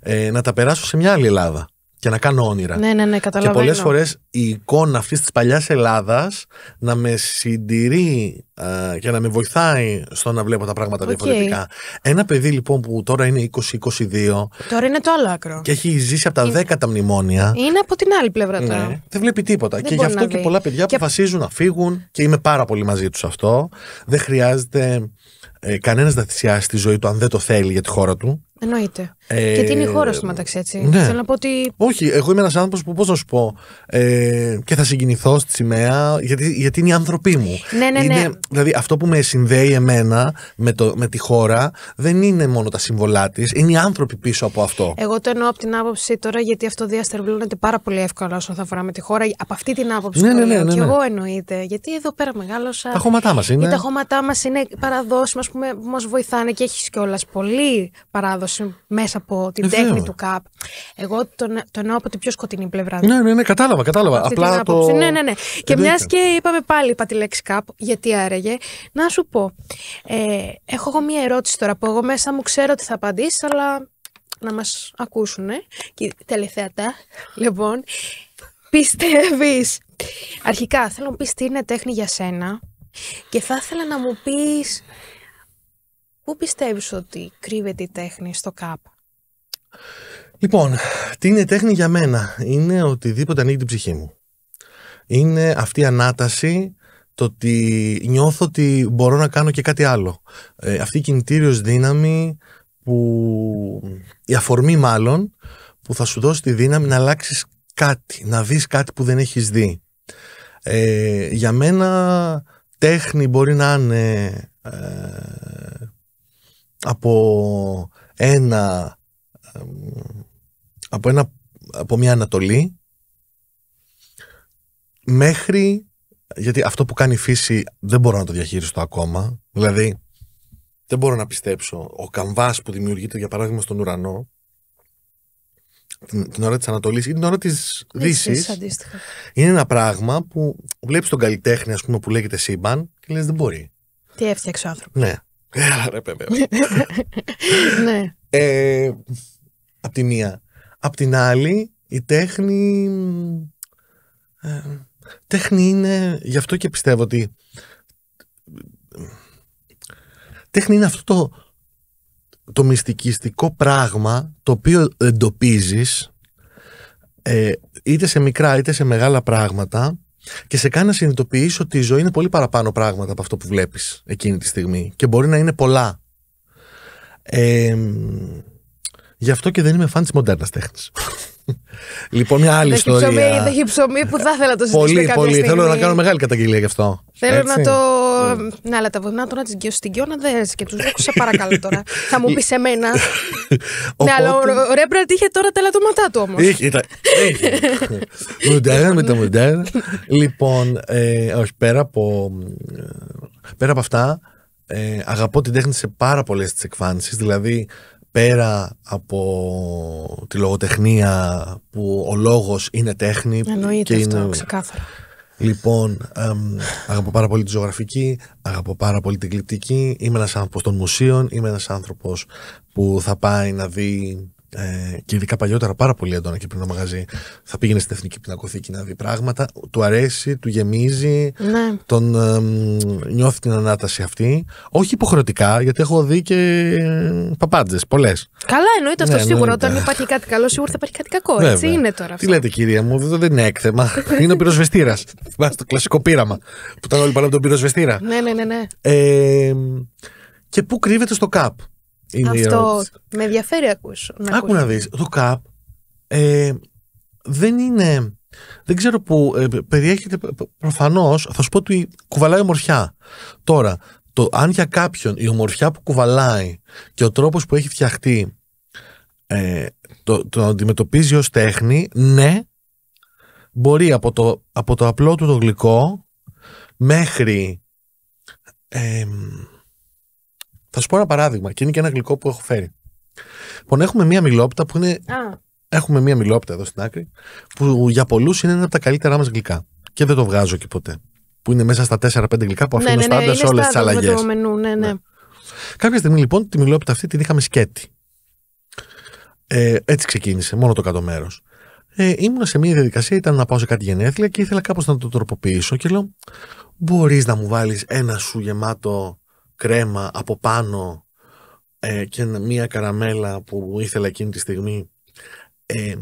ε, να τα περάσω σε μια άλλη Ελλάδα και να κάνω όνειρα. Ναι, ναι, ναι, Και πολλές φορές η εικόνα αυτής της παλιάς Ελλάδας να με συντηρεί και να με βοηθάει στο να βλέπω τα πράγματα okay. διαφορετικά. Ένα παιδί λοιπόν που τώρα είναι 20-22. Τώρα είναι το άλλο άκρο. Και έχει ζήσει από τα είναι... τα μνημόνια. Είναι από την άλλη πλευρά ναι, τώρα. Δεν βλέπει τίποτα. Δεν και γι' αυτό και πολλά παιδιά και... αποφασίζουν να φύγουν και είμαι πάρα πολύ μαζί τους αυτό. Δεν χρειάζεται ε, κανένας να θυσιάσει τη ζωή του αν δεν το θέλει για τη χώρα του. Εννοείται. Ε, και τι είναι η ε, χώρα στο μεταξύ, έτσι. Ναι. Θέλω να πω ότι. Όχι, εγώ είμαι ένας άνθρωπος που, πώς να σου πω, ε, και θα συγκινηθώ στη σημαία, γιατί, γιατί είναι οι άνθρωποι μου. Ναι, ναι, ναι. Δηλαδή, αυτό που με συνδέει εμένα με, το, με τη χώρα δεν είναι μόνο τα σύμβολά της, είναι οι άνθρωποι πίσω από αυτό. Εγώ το εννοώ από την άποψη τώρα, γιατί αυτό διαστερβλώνεται πάρα πολύ εύκολα όσον θα αφορά με τη χώρα. Από αυτή την άποψη ναι, το ναι, ναι, ναι, Και ναι. εγώ εννοείται. Γιατί εδώ πέρα μεγάλωσα. Τα χώματά μας είναι. Τα χώματά μας είναι παραδόσει που μας βοηθάνε και έχεις κιόλας πολύ παράδοση μέσα από την τέχνη του ΚΑΠ. Εγώ τον, το εννοώ από την πιο σκοτεινή πλευρά. Ναι, ναι, ναι, κατάλαβα, κατάλαβα. Απλά το... Ναι, ναι, ναι. Και μιας και είπαμε πάλι είπα τη λέξη ΚΑΠ, γιατί άρεγε Να σου πω, ε, έχω εγώ μια ερώτηση τώρα που εγώ μέσα μου ξέρω ότι θα απαντήσεις, αλλά να μας ακούσουν, ε. και τελεθέατα. λοιπόν, πιστεύεις, αρχικά θέλω να πεις τι είναι τέχνη για σένα και θα ήθελα να μου πεις Πού πιστεύεις ότι κρύβεται η τέχνη στο ΚΑΠ? Λοιπόν, τι είναι τέχνη για μένα. Είναι οτιδήποτε ανοίγει την ψυχή μου. Είναι αυτή η ανάταση το ότι νιώθω ότι μπορώ να κάνω και κάτι άλλο. Ε, αυτή η κινητήριος δύναμη που... η αφορμή μάλλον που θα σου δώσει τη δύναμη να αλλάξεις κάτι, να δεις κάτι που δεν έχεις δει. Ε, για μένα τέχνη μπορεί να είναι ε, από ένα από, ένα, από μια ανατολή μέχρι γιατί αυτό που κάνει η φύση δεν μπορώ να το διαχειριστώ ακόμα δηλαδή δεν μπορώ να πιστέψω ο καμβάς που δημιουργείται για παράδειγμα στον ουρανό την, ώρα της Ανατολής ή την ώρα της Δύσης είναι ένα πράγμα που βλέπεις τον καλλιτέχνη ας πούμε που λέγεται σύμπαν και λες δεν μπορεί τι έφτιαξε ο άνθρωπος ναι Έλα ρε ναι. Ε, απ' τη μία. Απ' την άλλη, η τέχνη... Ε, τέχνη είναι... Γι' αυτό και πιστεύω ότι... Τέχνη είναι αυτό το, το μυστικιστικό πράγμα το οποίο εντοπίζεις ε, είτε σε μικρά είτε σε μεγάλα πράγματα και σε κάνει να συνειδητοποιήσει ότι η ζωή είναι πολύ παραπάνω πράγματα από αυτό που βλέπεις εκείνη τη στιγμή και μπορεί να είναι πολλά. Ε, γι' αυτό και δεν είμαι φαν της μοντέρνας τέχνης. Λοιπόν, μια άλλη ιστορία. Ψωμί, έχει ψωμί που θα ήθελα να το συζητήσω. Πολύ, πολύ. Θέλω να κάνω μεγάλη καταγγελία γι' αυτό. Θέλω να το. Ναι, αλλά τα βουνά τώρα της Γκιοστιγκιώνα δεν και τους ρίχνω σε παρακαλώ τώρα. θα μου πεις εμένα. Ναι, αλλά ο Ρέμπραντ είχε τώρα τα λατώματά του όμως. Είχε. Ήταν... με τα μοντέρα. Λοιπόν, ε, όχι, ε, πέρα από, αυτά, ε, αγαπώ την τέχνη σε πάρα πολλές τις εκφάνσεις. Δηλαδή, πέρα από τη λογοτεχνία που ο λόγος είναι τέχνη. Εννοείται και αυτό, ξεκάθαρα. Λοιπόν, εμ, αγαπώ πάρα πολύ τη ζωγραφική, αγαπώ πάρα πολύ την κλιπτική, είμαι ένας άνθρωπος των μουσείων, είμαι ένας άνθρωπος που θα πάει να δει ε, και ειδικά παλιότερα πάρα πολύ έντονα και πριν το μαγαζί, θα πήγαινε στην Εθνική Πινακοθήκη να δει πράγματα. Του αρέσει, του γεμίζει, ναι. τον, ε, νιώθει την ανάταση αυτή. Όχι υποχρεωτικά, γιατί έχω δει και ε, παπάντζες, πολλές. Καλά, εννοείται αυτό ναι, σίγουρα. Όταν υπάρχει κάτι καλό, σίγουρα θα υπάρχει κάτι κακό. Έτσι είναι τώρα. Αυτό. Τι λέτε, κυρία μου, δεν, είναι έκθεμα. είναι ο πυροσβεστήρας. Θυμάστε το κλασικό πείραμα που ήταν όλοι πάνω από τον πυροσβεστήρα. Ναι, ναι, ναι. ναι. Ε, και πού κρύβεται στο ΚΑΠ. Αυτό με ενδιαφέρει να ακούσω. Άκου να δεις, το ΚΑΠ ε, δεν είναι... Δεν ξέρω που ε, περιέχεται προφανώς, θα σου πω ότι κουβαλάει ομορφιά. Τώρα, το, αν για κάποιον η ομορφιά που κουβαλάει και ο τρόπος που έχει φτιαχτεί ε, το, το αντιμετωπίζει ως τέχνη, ναι, μπορεί από το, από το απλό του το γλυκό μέχρι... Ε, θα σου πω ένα παράδειγμα και είναι και ένα γλυκό που έχω φέρει. Λοιπόν, έχουμε μία μιλόπτα που είναι. Α. Έχουμε μία μιλόπτα εδώ στην άκρη, που για πολλούς είναι ένα από τα καλύτερά μας γλυκά. Και δεν το βγάζω και ποτέ. Που είναι μέσα στα 4-5 γλυκά που ναι, αφήνω ναι, ναι, ναι, σε όλες τις αλλαγέ. Ναι, ναι. Κάποια στιγμή λοιπόν τη μιλόπτα αυτή την είχαμε σκέτη. Ε, έτσι ξεκίνησε, μόνο το κάτω μέρος. Ε, ήμουν σε μια διαδικασία, ήταν να πάω σε κάτι γενέθλια και ήθελα κάπως να το τροποποιήσω και λέω Μπορείς να μου βάλεις ένα σου γεμάτο κρέμα από πάνω ε, και μία καραμέλα που ήθελα εκείνη τη στιγμή. Ε,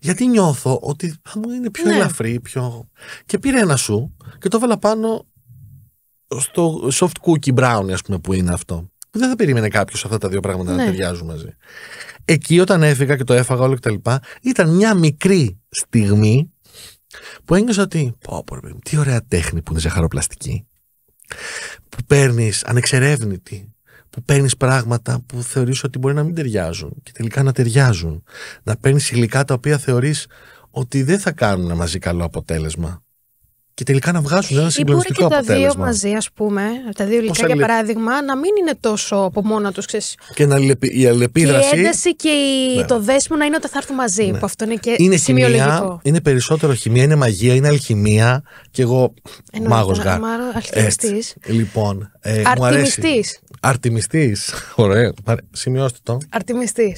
γιατί νιώθω ότι θα μου είναι πιο ναι. ελαφρύ, πιο... Και πήρε ένα σου και το έβαλα πάνω στο soft cookie brown ας πούμε, που είναι αυτό. δεν θα περίμενε κάποιος αυτά τα δύο πράγματα να ναι. ταιριάζουν μαζί. Εκεί όταν έφυγα και το έφαγα όλο και τα λοιπά, ήταν μια μικρή στιγμή που ένιωσα ότι πω, τι ωραία τέχνη που είναι ζαχαροπλαστική που παίρνεις ανεξερεύνητη, που παίρνεις πράγματα που θεωρείς ότι μπορεί να μην ταιριάζουν και τελικά να ταιριάζουν. Να παίρνεις υλικά τα οποία θεωρείς ότι δεν θα κάνουν μαζί καλό αποτέλεσμα και τελικά να βγάζουν ένα συμπληρωματικό αποτέλεσμα. Ή μπορεί και τα δύο μαζί, ας πούμε, τα δύο υλικά για παράδειγμα, να μην είναι τόσο από μόνα τους. Και να λεπι... η αλληλεπίδραση. Και η ένταση και η... Ναι. το δέσμο να είναι όταν θα έρθουν μαζί. Ναι. Που αυτό είναι και είναι σημειολογικό. Χημία, είναι περισσότερο χημία, είναι μαγεία, είναι αλχημία. Και εγώ. Μάγο γάρ. Αλχημιστή. Λοιπόν. Ε, Αρτιμιστής. Αρτιμιστής. Ωραία. Σημειώστε το. Αρτιμιστής.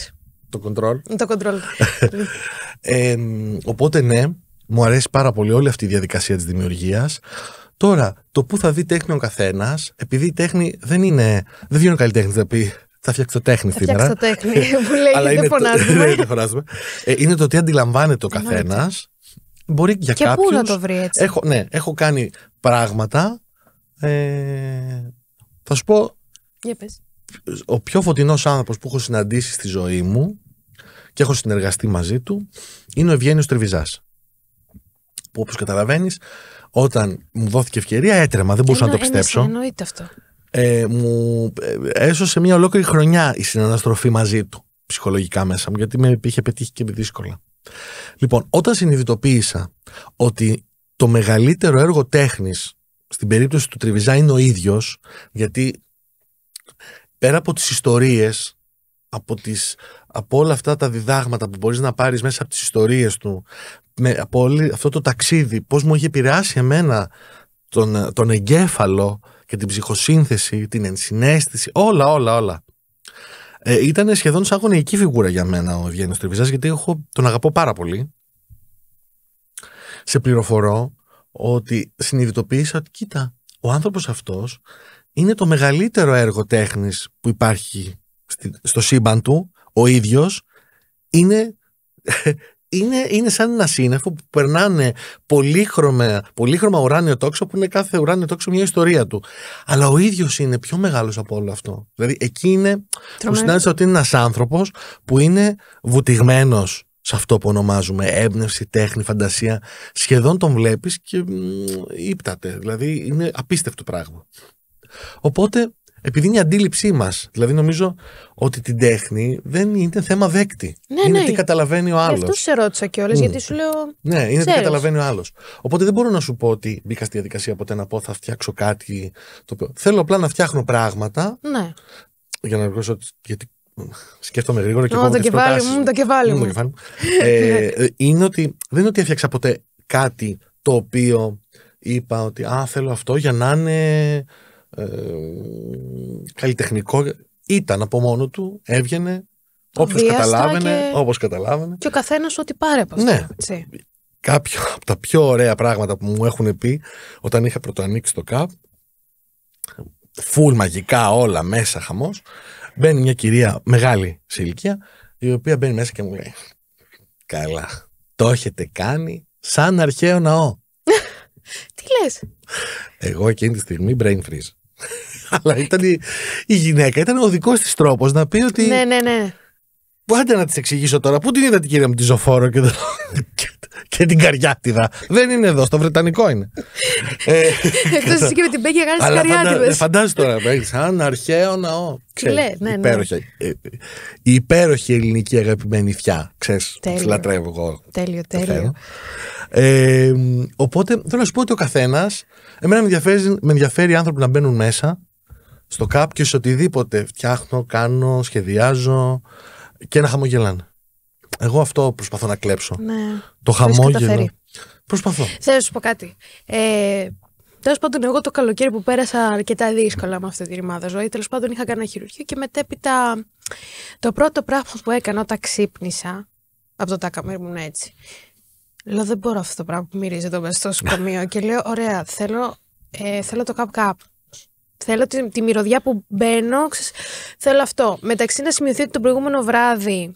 Το κοντρόλ Το control. Ε, οπότε ναι, μου αρέσει πάρα πολύ όλη αυτή η διαδικασία της δημιουργίας. Τώρα, το που θα δει τέχνη ο καθένας, επειδή η τέχνη δεν είναι. Δεν βγαίνουν τέχνη να πει θα φτιάξω τέχνη θα σήμερα. Θα φτιάξω τέχνη, που λέει Αλλά είναι, ναι, δεν φωνάζουμε. Ε, είναι το τι αντιλαμβάνεται ο καθένας. Μπορεί για και κάποιους, πού να το βρει έτσι. Έχω, ναι, έχω κάνει πράγματα. Ε, θα σου πω. Ο πιο φωτεινός άνθρωπος που έχω συναντήσει στη ζωή μου και έχω συνεργαστεί μαζί του είναι ο Ευγένιος Τριβιζάς που όπως καταλαβαίνεις, όταν μου δόθηκε ευκαιρία έτρεμα, δεν μπορούσα να το πιστέψω. εννοείται αυτό. Ε, μου ε, έσωσε μια ολόκληρη χρονιά η συναναστροφή μαζί του ψυχολογικά μέσα μου, γιατί με είχε πετύχει και δύσκολα. Λοιπόν, όταν συνειδητοποίησα ότι το μεγαλύτερο έργο τέχνης στην περίπτωση του Τριβιζά είναι ο ίδιος, γιατί πέρα από τις ιστορίες, από, από όλα αυτά τα διδάγματα που μπορείς να πάρεις μέσα από τις ιστορίες του, με, από αυτό το ταξίδι, πώς μου είχε επηρεάσει εμένα τον, ε, τον εγκέφαλο και την ψυχοσύνθεση, την ενσυναίσθηση, όλα, όλα, όλα. Ε, ήταν σχεδόν σαν γονεϊκή φιγούρα για μένα ο Ευγένιος Τριβιζάς, γιατί έχω, τον αγαπώ πάρα πολύ. Σε πληροφορώ ότι συνειδητοποίησα ότι κοίτα, ο άνθρωπος αυτός είναι το μεγαλύτερο έργο τέχνης που υπάρχει στο σύμπαν του, ο ίδιος, είναι είναι, είναι σαν ένα σύννεφο που περνάνε πολύχρωμα, πολύχρωμα ουράνιο τόξο που είναι κάθε ουράνιο τόξο μια ιστορία του. Αλλά ο ίδιος είναι πιο μεγάλος από όλο αυτό. Δηλαδή εκεί είναι που συνάντησα ότι είναι ένας άνθρωπος που είναι βουτυγμένος σε αυτό που ονομάζουμε έμπνευση, τέχνη, φαντασία. Σχεδόν τον βλέπεις και ύπταται. Δηλαδή είναι απίστευτο πράγμα. Οπότε επειδή είναι η αντίληψή μας. Δηλαδή, νομίζω ότι την τέχνη δεν είναι θέμα δέκτη. Ναι, είναι ναι. τι καταλαβαίνει ο άλλος. Αυτό σε ρώτησα κιόλας, mm. γιατί σου λέω. Ναι, είναι Ξέρεις. τι καταλαβαίνει ο άλλος. Οπότε δεν μπορώ να σου πω ότι μπήκα στη διαδικασία ποτέ να πω θα φτιάξω κάτι. Το Θέλω απλά να φτιάχνω πράγματα. Ναι. Για να ρωτήσω γιατί σκέφτομαι γρήγορα και oh, το κεφάλι μου, το κεφάλι μου. ε, είναι ότι δεν είναι ότι έφτιαξα ποτέ κάτι το οποίο είπα ότι α, θέλω αυτό για να είναι ε, καλλιτεχνικό ήταν από μόνο του, έβγαινε όποιο καταλάβαινε, και... όπως καταλάβαινε. Και ο καθένας ό,τι πάρε από Ναι. Κάποιο από τα πιο ωραία πράγματα που μου έχουν πει όταν είχα πρωτοανοίξει το ΚΑΠ, φουλ μαγικά όλα μέσα χαμός μπαίνει μια κυρία μεγάλη σε ηλικία, η οποία μπαίνει μέσα και μου λέει: Καλά, το έχετε κάνει σαν αρχαίο ναό. Τι λες. Εγώ εκείνη τη στιγμή brain freeze. Αλλά ήταν η, γυναίκα, ήταν ο δικός της τρόπος να πει ότι. Ναι, ναι, ναι. Πάντα να της εξηγήσω τώρα. Πού την είδα την κυρία μου τη ζωφόρο και το. και την καριάτιδα. Δεν είναι εδώ, στο Βρετανικό είναι. Ε, Εκτός εσύ και με την Μπέκη έκανε τι καριάτιδα. Ε, φαντάζεσαι τώρα, σαν αρχαίο ναό. Ναι, ναι. Ε, η υπέροχη ελληνική αγαπημένη φιά. Ξέρεις, λατρεύω εγώ. Τέλειο, τέλειο. οπότε θέλω να σου πω ότι ο καθένας. Εμένα με ενδιαφέρει, με ενδιαφέρει οι άνθρωποι να μπαίνουν μέσα στο κάποιο σε οτιδήποτε φτιάχνω, κάνω, σχεδιάζω και να χαμογελάνε. Εγώ αυτό προσπαθώ να κλέψω. Ναι. Το χαμόγελο. Προσπαθώ. Θέλω να σου πω κάτι. Ε, Τέλος πάντων, εγώ το καλοκαίρι που πέρασα αρκετά δύσκολα με αυτή τη ρημάδα ζωή, τέλος πάντων είχα κάνει ένα χειρουργείο και μετέπειτα το πρώτο πράγμα που έκανα όταν ξύπνησα από το τάκα μου έτσι. Λέω δεν μπορώ αυτό το πράγμα που μυρίζει εδώ μέσα στο σκομείο ναι. και λέω ωραία θέλω, ε, θέλω το καπ καπ. Θέλω τη, τη μυρωδιά που μπαίνω, θέλω αυτό. Μεταξύ να σημειωθεί ότι το προηγούμενο βράδυ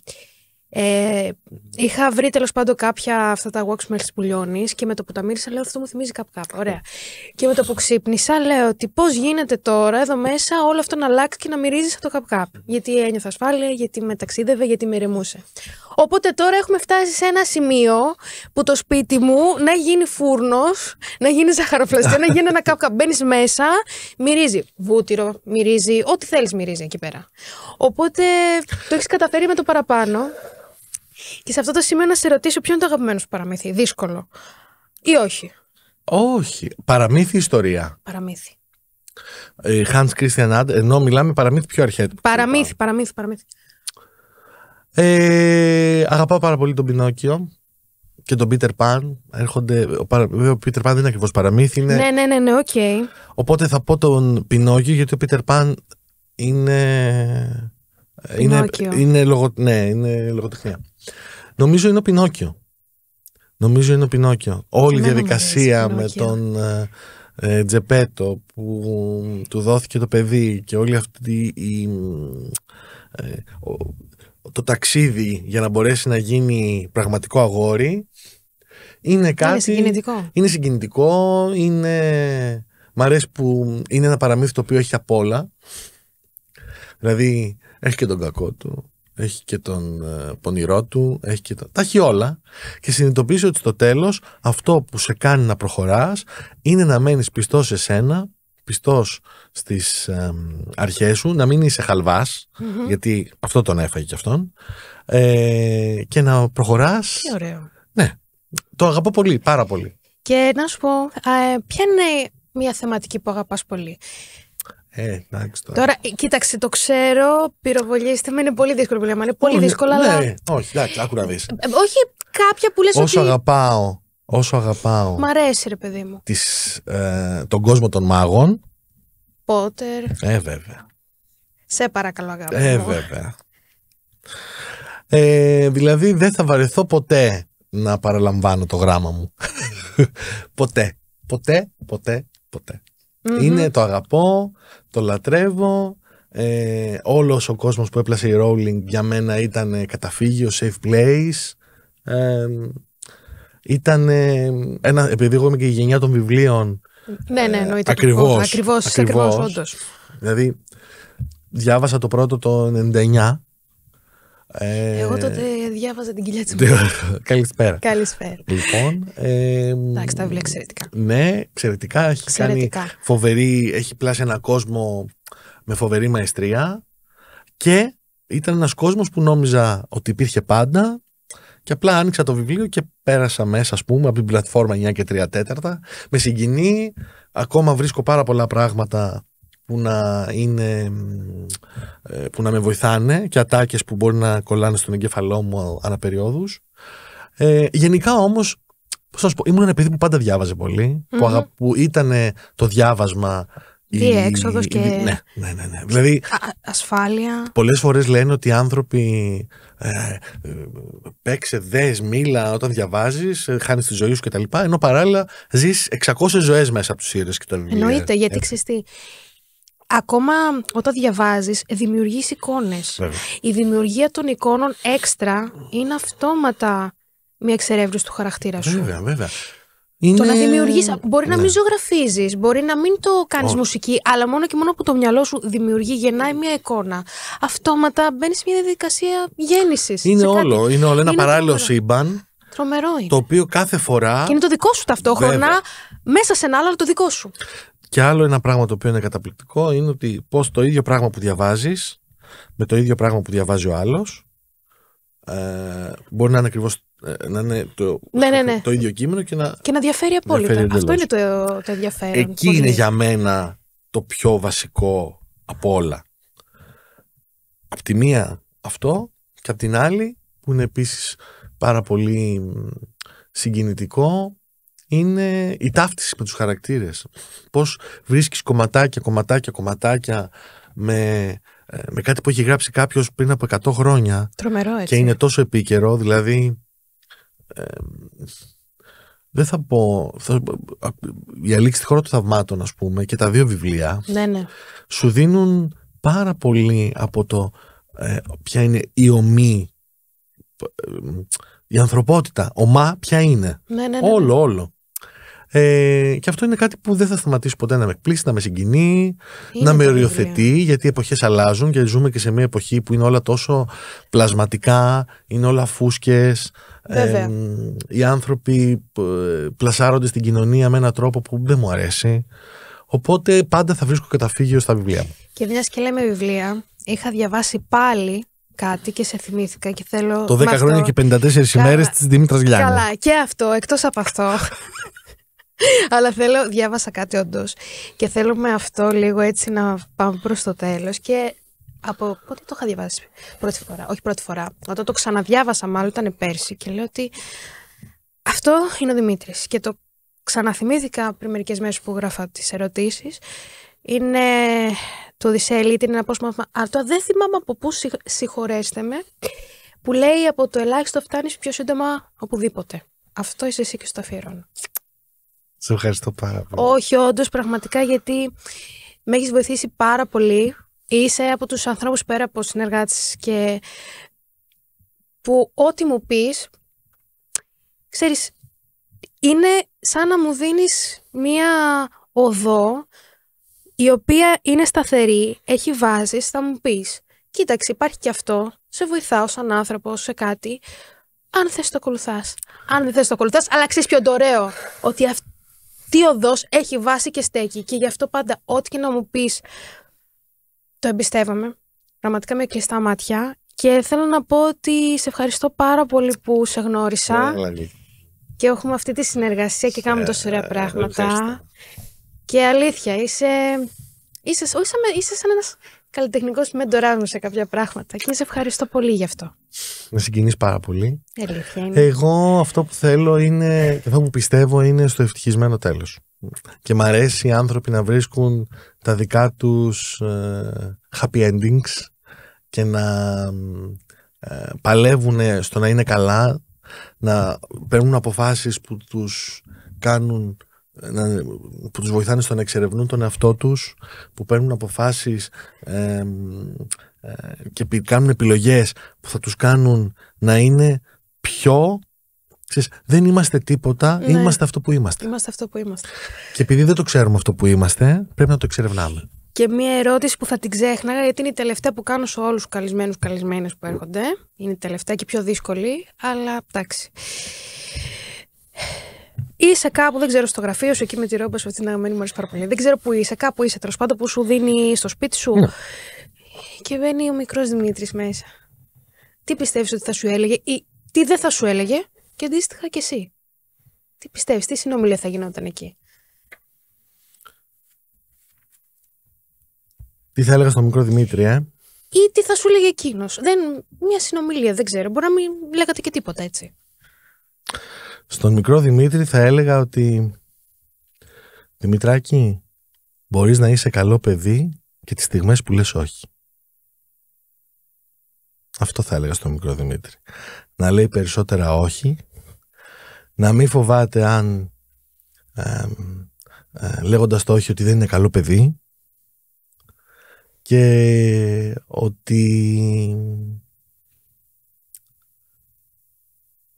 ε, είχα βρει τέλος πάντων κάποια αυτά τα waxmelts που λιώνει και με το που τα μύρισα λέω αυτό μου θυμίζει κάπου κάπου. Ωραία. και με το που ξύπνησα λέω ότι πώς γίνεται τώρα εδώ μέσα όλο αυτό να αλλάξει και να μυρίζεις από το κάπου κάπου. Γιατί ένιωθα ασφάλεια, γιατί με ταξίδευε, γιατί με ρεμούσε. Οπότε τώρα έχουμε φτάσει σε ένα σημείο που το σπίτι μου να γίνει φούρνος, να γίνει ζαχαροπλαστή, να γίνει ένα κάπου Μπαίνεις μέσα, μυρίζει βούτυρο, μυρίζει, ό,τι θέλεις μυρίζει εκεί πέρα. Οπότε το έχεις καταφέρει με το παραπάνω. Και σε αυτό το σημείο να σε ρωτήσω ποιο είναι το αγαπημένο σου παραμύθι. Δύσκολο. Ή όχι. Όχι. Παραμύθι ιστορία. Παραμύθι. Ε, Hans Christian Ad, ενώ μιλάμε παραμύθι πιο αρχαία. Παραμύθι, παραμύθι, παραμύθι. Ε, αγαπάω πάρα πολύ τον Πινόκιο και τον Πίτερ Παν. Έρχονται. Ο, ο Πίτερ Παν δεν είναι ακριβώς παραμύθι. Είναι... Ναι, ναι, ναι, ναι, οκ. Okay. Οπότε θα πω τον Πινόκιο γιατί ο Πίτερ Παν είναι. Είναι, είναι, ναι, είναι λογοτεχνία. Νομίζω είναι ο Πινόκιο. Νομίζω είναι ο Πινόκιο. Όλη η διαδικασία με τον ε, ε, Τζεπέτο που του δόθηκε το παιδί και όλη αυτή η, ε, το ταξίδι για να μπορέσει να γίνει πραγματικό αγόρι είναι ναι, κάτι... Είναι συγκινητικό. Είναι συγκινητικό, Μ' αρέσει που είναι ένα παραμύθι το οποίο έχει απ' όλα. Δηλαδή έχει και τον κακό του, έχει και τον ε, πονηρό του, έχει και τα... τα έχει όλα και συνειδητοποιείς ότι στο τέλος αυτό που σε κάνει να προχωράς είναι να μένεις πιστός σε σένα, πιστός στις ε, αρχές σου, να μην είσαι γιατί αυτό τον έφαγε και αυτόν ε, και να προχωράς. Τι ωραίο. Ναι, το αγαπώ πολύ, πάρα πολύ. Και να σου πω, ε, ποια είναι μια θεματική που αγαπάς πολύ. Ε, τώρα. Ε, κοίταξε, το ξέρω, πυροβολήστε με, είναι πολύ δύσκολο πλέον. Είναι πολύ ναι, δύσκολο, αλλά. Ναι, όχι, εντάξει, άκου δεις. Ε, όχι κάποια που λες. Όσο ότι... αγαπάω, όσο αγαπάω. Μ' αρέσει, ρε παιδί μου. τον κόσμο των μάγων. Πότερ. Ε, βέβαια. Σε παρακαλώ, αγαπάω Ε, βέβαια. δηλαδή, δεν θα βαρεθώ ποτέ να παραλαμβάνω το γράμμα μου. ποτέ. Ποτέ, ποτέ, ποτέ. Mm-hmm. Είναι το αγαπώ, το λατρεύω. Ε, όλος ο κόσμος που έπλασε η Rowling για μένα ήταν ε, καταφύγιο, safe place. ήταν ένα, επειδή εγώ είμαι και η γενιά των βιβλίων. Ναι, ναι, ε, εννοείται. Ακριβώς, ακριβώς, Δηλαδή, διάβασα το πρώτο το 99 ε, Εγώ τότε διάβαζα την κοιλιά της Καλησπέρα. Καλησπέρα. Λοιπόν. Ε... Εντάξει, τα βιβλία εξαιρετικά. Ναι, εξαιρετικά. Έχει εξαιρετικά. φοβερή. Έχει πλάσει ένα κόσμο με φοβερή μαεστρία. Και ήταν ένας κόσμος που νόμιζα ότι υπήρχε πάντα. Και απλά άνοιξα το βιβλίο και πέρασα μέσα, ας πούμε, από την πλατφόρμα 9 και 3 τέταρτα. Με συγκινεί. Ακόμα βρίσκω πάρα πολλά πράγματα που να, είναι, ε, που να με βοηθάνε και ατάκες που μπορεί να κολλάνε στον εγκέφαλό μου αναπεριόδους. Ε, γενικά όμως, πώς ήμουν ένα παιδί που πάντα διάβαζε που, αγα, ήταν το διάβασμα η έξοδος και... Ναι, ναι, ναι. ναι. Δηλαδή, ασφάλεια. Πολλές φορές λένε ότι οι άνθρωποι ε, ε παίξε, δες, μίλα όταν διαβάζεις, χάνει χάνεις τη ζωή σου κτλ. Ενώ παράλληλα ζεις 600 ζωές μέσα από τους Ήρες και τα βιβλία. Εννοείται, γιατί ε, ξέρεις ακόμα όταν διαβάζεις δημιουργείς εικόνες. Η δημιουργία των εικόνων έξτρα είναι αυτόματα μια εξερεύνηση του χαρακτήρα σου. Βέβαια, βέβαια. Είναι... Το να δημιουργείς. Μπορεί να ναι. μην ζωγραφίζεις, μπορεί να μην το κάνεις μουσική, αλλά μόνο και μόνο που το μυαλό σου δημιουργεί, γεννάει μια εικόνα. Αυτόματα μπαίνεις σε μια διαδικασία γέννησης. Είναι όλο. Είναι όλο ένα παράλληλο σύμπαν. Τρομερό είναι. Το οποίο κάθε φορά. Και είναι το δικό σου ταυτόχρονα, βέβαια. μέσα σε ένα άλλο, το δικό σου. Και άλλο ένα πράγμα το οποίο είναι καταπληκτικό είναι ότι πώς το ίδιο πράγμα που διαβάζεις με το ίδιο πράγμα που διαβάζει ο άλλος ε, μπορεί να είναι ακριβώς ε, να είναι το, ναι, ναι, ναι. το ίδιο κείμενο και να, και να διαφέρει απόλυτα. Αυτό είναι το, το ενδιαφέρον. Εκεί είναι για μένα το πιο βασικό από όλα. Απ' τη μία αυτό και απ' την άλλη που είναι επίσης πάρα πολύ συγκινητικό είναι η ταύτιση με τους χαρακτήρες. Πώς βρίσκεις κομματάκια, κομματάκια, κομματάκια με, ε, με κάτι που έχει γράψει κάποιος πριν από 100 χρόνια. Και είναι τόσο επίκαιρο, δηλαδή... δεν θα πω. Θα, η αλήξη τη χώρα των θαυμάτων, ας πούμε, και τα δύο βιβλία. Ναι, ναι. Σου δίνουν πάρα πολύ από το ε, ποια είναι η ομή. Ε, η ανθρωπότητα. Ομά ποια είναι. Ναι, ναι, ναι, ναι. όλο, όλο. Ε, και αυτό είναι κάτι που δεν θα σταματήσει ποτέ να με εκπλήσει, να με συγκινεί, είναι να με οριοθετεί, γιατί οι εποχές αλλάζουν και ζούμε και σε μια εποχή που είναι όλα τόσο πλασματικά, είναι όλα φούσκες. Ε, οι άνθρωποι ε, πλασάρονται στην κοινωνία με έναν τρόπο που δεν μου αρέσει. Οπότε πάντα θα βρίσκω καταφύγιο στα βιβλία μου. Και μιας και λέμε βιβλία, είχα διαβάσει πάλι κάτι και σε θυμήθηκα και θέλω. Το 10 αυτό... χρόνια και 54 ημέρες της Δήμητρας Γιάννη Καλά, και αυτό, εκτός από αυτό. Αλλά θέλω, διάβασα κάτι όντως. Και θέλω με αυτό λίγο έτσι να πάμε προς το τέλος. Και από πότε το είχα διαβάσει πρώτη φορά. Όχι πρώτη φορά. Όταν το ξαναδιάβασα, μάλλον ήταν πέρσι. Και λέω ότι αυτό είναι ο Δημήτρης. Και το ξαναθυμήθηκα πριν μερικές μέρες που γράφα τις ερωτήσεις. Είναι το Οδυσσέλη, είναι ένα απόσπασμα. Αλλά δεν θυμάμαι από πού συγχωρέστε με. Που λέει από το ελάχιστο φτάνεις πιο σύντομα οπουδήποτε. Αυτό είσαι εσύ και στο αφιερώνω. Σε ευχαριστώ πάρα πολύ. Όχι, όντως, πραγματικά γιατί με έχεις βοηθήσει πάρα πολύ. Είσαι από τους ανθρώπους πέρα από συνεργάτες και που ό,τι μου πεις, ξέρεις, είναι σαν να μου δίνεις μία οδό η οποία είναι σταθερή, έχει βάση θα μου πεις κοίταξε υπάρχει και αυτό, σε βοηθάω σαν άνθρωπο σε κάτι, αν θες το ακολουθάς. Αν δεν θες το ακολουθάς. αλλά ξέρεις πιο το ότι αυτό τι οδός έχει βάση και στέκει. Και γι' αυτό πάντα, ό,τι και να μου πεις, το εμπιστεύομαι. Πραγματικά με κλειστά μάτια. Και θέλω να πω ότι σε ευχαριστώ πάρα πολύ που σε γνώρισα. Και έχουμε αυτή τη συνεργασία και κάνουμε τόσα ωραία πράγματα. Και αλήθεια, είσαι. Είσαι, είσαι, είσαι σαν Καλλιτεχνικός μέντορά μου σε κάποια πράγματα και σε ευχαριστώ πολύ γι' αυτό. Με συγκινείς πάρα πολύ. Αλήθεια είναι. Εγώ αυτό που θέλω είναι, αυτό που πιστεύω είναι στο ευτυχισμένο τέλος. Και μ' αρέσει οι άνθρωποι να βρίσκουν τα δικά τους ε, happy endings και να ε, παλεύουν στο να είναι καλά, να παίρνουν αποφάσεις που τους κάνουν που τους βοηθάνε στο να εξερευνούν τον εαυτό τους που παίρνουν αποφάσεις ε, και κάνουν επιλογές που θα τους κάνουν να είναι πιο δεν είμαστε τίποτα, ναι. είμαστε αυτό που είμαστε. Είμαστε αυτό που είμαστε. Και επειδή δεν το ξέρουμε αυτό που είμαστε, πρέπει να το εξερευνάμε. Και μία ερώτηση που θα την ξέχναγα, γιατί είναι η τελευταία που κάνω σε όλους τους καλισμένε που έρχονται. Είναι η τελευταία και πιο δύσκολη, αλλά εντάξει είσαι κάπου, δεν ξέρω, στο γραφείο σου, εκεί με τη ρόμπα σου, αυτή να μένει μου πάρα πολύ. Δεν ξέρω που είσαι, κάπου είσαι, τέλος πάντων που σου δίνει στο σπίτι σου. Ναι. Και μπαίνει ο μικρός Δημήτρης μέσα. Τι πιστεύεις ότι θα σου έλεγε ή τι δεν θα σου έλεγε, και αντίστοιχα κι εσύ. Τι πιστεύεις, τι συνομιλία θα γινόταν εκεί. Τι θα έλεγα στο μικρό Δημήτρη, ε? Ή τι θα σου έλεγε εκείνος. Μια συνομιλία, δεν ξέρω. Μπορεί να μην λέγατε και τίποτα έτσι. Στον μικρό Δημήτρη θα έλεγα ότι Δημητράκη, μπορείς να είσαι καλό παιδί και τις στιγμές που λες όχι. Αυτό θα έλεγα στον μικρό Δημήτρη. Να λέει περισσότερα όχι, να μην φοβάται αν ε, λέγοντας το όχι ότι δεν είναι καλό παιδί και ότι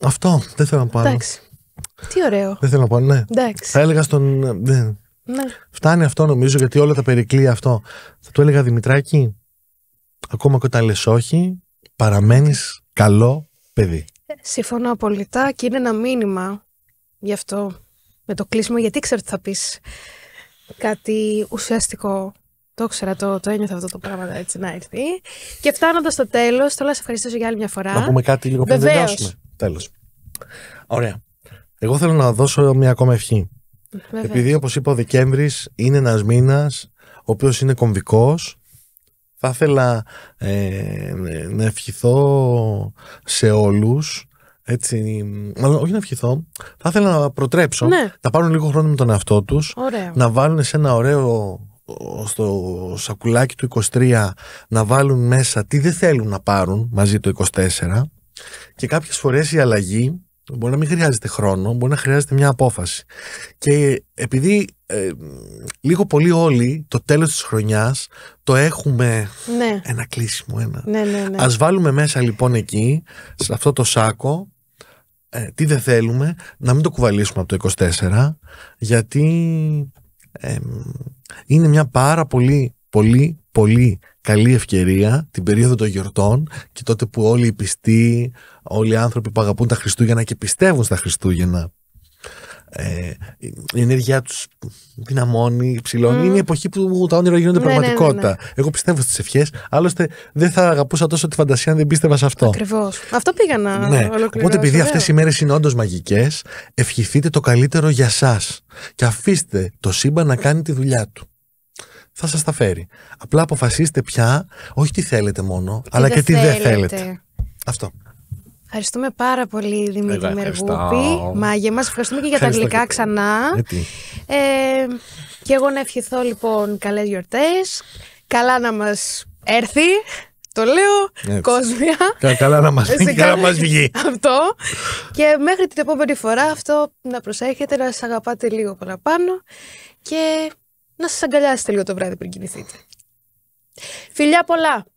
Αυτό δεν θέλω να πάρω. Εντάξει. Τι ωραίο. Δεν θέλω να πάρω, ναι. Εντάξει. Θα έλεγα στον. Ε, ναι. Φτάνει αυτό νομίζω γιατί όλα τα περικλεί αυτό. Θα του έλεγα Δημητράκη, ακόμα και όταν λες όχι, παραμένεις καλό παιδί. Ε, συμφωνώ απολύτως και είναι ένα μήνυμα γι' αυτό με το κλείσιμο, γιατί ξέρω ότι θα πεις κάτι ουσιαστικό. Το ήξερα, το, το ένιωθα αυτό το πράγμα έτσι να έρθει. Και φτάνοντας στο τέλος, θέλω να σε ευχαριστήσω για άλλη μια φορά. Να πούμε κάτι λίγο πριν τελειώσουμε. Τέλος. Ωραία. Εγώ θέλω να δώσω μια ακόμα ευχή. Επειδή, όπως είπα, ο Δεκέμβρης είναι ένας μήνας ο οποίος είναι κομβικός. Θα ήθελα ε, να ευχηθώ σε όλους έτσι, όχι να ευχηθώ. Θα ήθελα να προτρέψω ναι. να πάρουν λίγο χρόνο με τον εαυτό τους, να βάλουν σε ένα ωραίο στο σακουλάκι του 23 να βάλουν μέσα τι δεν θέλουν να πάρουν μαζί το 24 και κάποιες φορές η αλλαγή μπορεί να μην χρειάζεται χρόνο, μπορεί να χρειάζεται μια απόφαση. Και επειδή ε, λίγο πολύ όλοι το τέλος της χρονιάς το έχουμε ναι. ένα κλείσιμο, ένα. Ναι, ναι, Ας βάλουμε μέσα λοιπόν εκεί, σε αυτό το σάκο, ε, τι δεν θέλουμε, να μην το κουβαλήσουμε από το 24, γιατί είναι μια πάρα πολύ, πολύ, πολύ καλή ευκαιρία την περίοδο των γιορτών και τότε που όλοι οι πιστοί, όλοι οι άνθρωποι που αγαπούν τα Χριστούγεννα και πιστεύουν στα Χριστούγεννα ε, η ενέργειά τους δυναμώνει, ψηλώνει. Είναι η εποχή που τα όνειρα γίνονται ναι, ναι, ναι, πραγματικότητα. Εγώ πιστεύω στις ευχές. Άλλωστε, δεν θα αγαπούσα τόσο τη φαντασία αν δεν πίστευα σε αυτό. Ακριβώς. Αυτό πήγα να ναι. Οπότε, επειδή αυτές οι μέρες είναι όντως μαγικές, ευχηθείτε το καλύτερο για εσά. Και αφήστε το σύμπαν να κάνει τη δουλειά του θα σας τα φέρει. Απλά αποφασίστε πια όχι τι θέλετε μόνο, αλλά και τι δεν θέλετε. Αυτό. Ευχαριστούμε πάρα πολύ Δημήτρη Μεργούπη. Μάγε μας, ευχαριστούμε και για τα γλυκά ξανά. Ε, και εγώ να ευχηθώ λοιπόν καλές γιορτές. Καλά να μας έρθει. Το λέω Έτσι. κόσμια. καλά να μας, καλά μας βγει. Αυτό. Και μέχρι την επόμενη φορά αυτό να προσέχετε, να σας αγαπάτε λίγο παραπάνω. Και να σας αγκαλιάσετε λίγο το βράδυ πριν κοιμηθείτε. Φιλιά πολλά!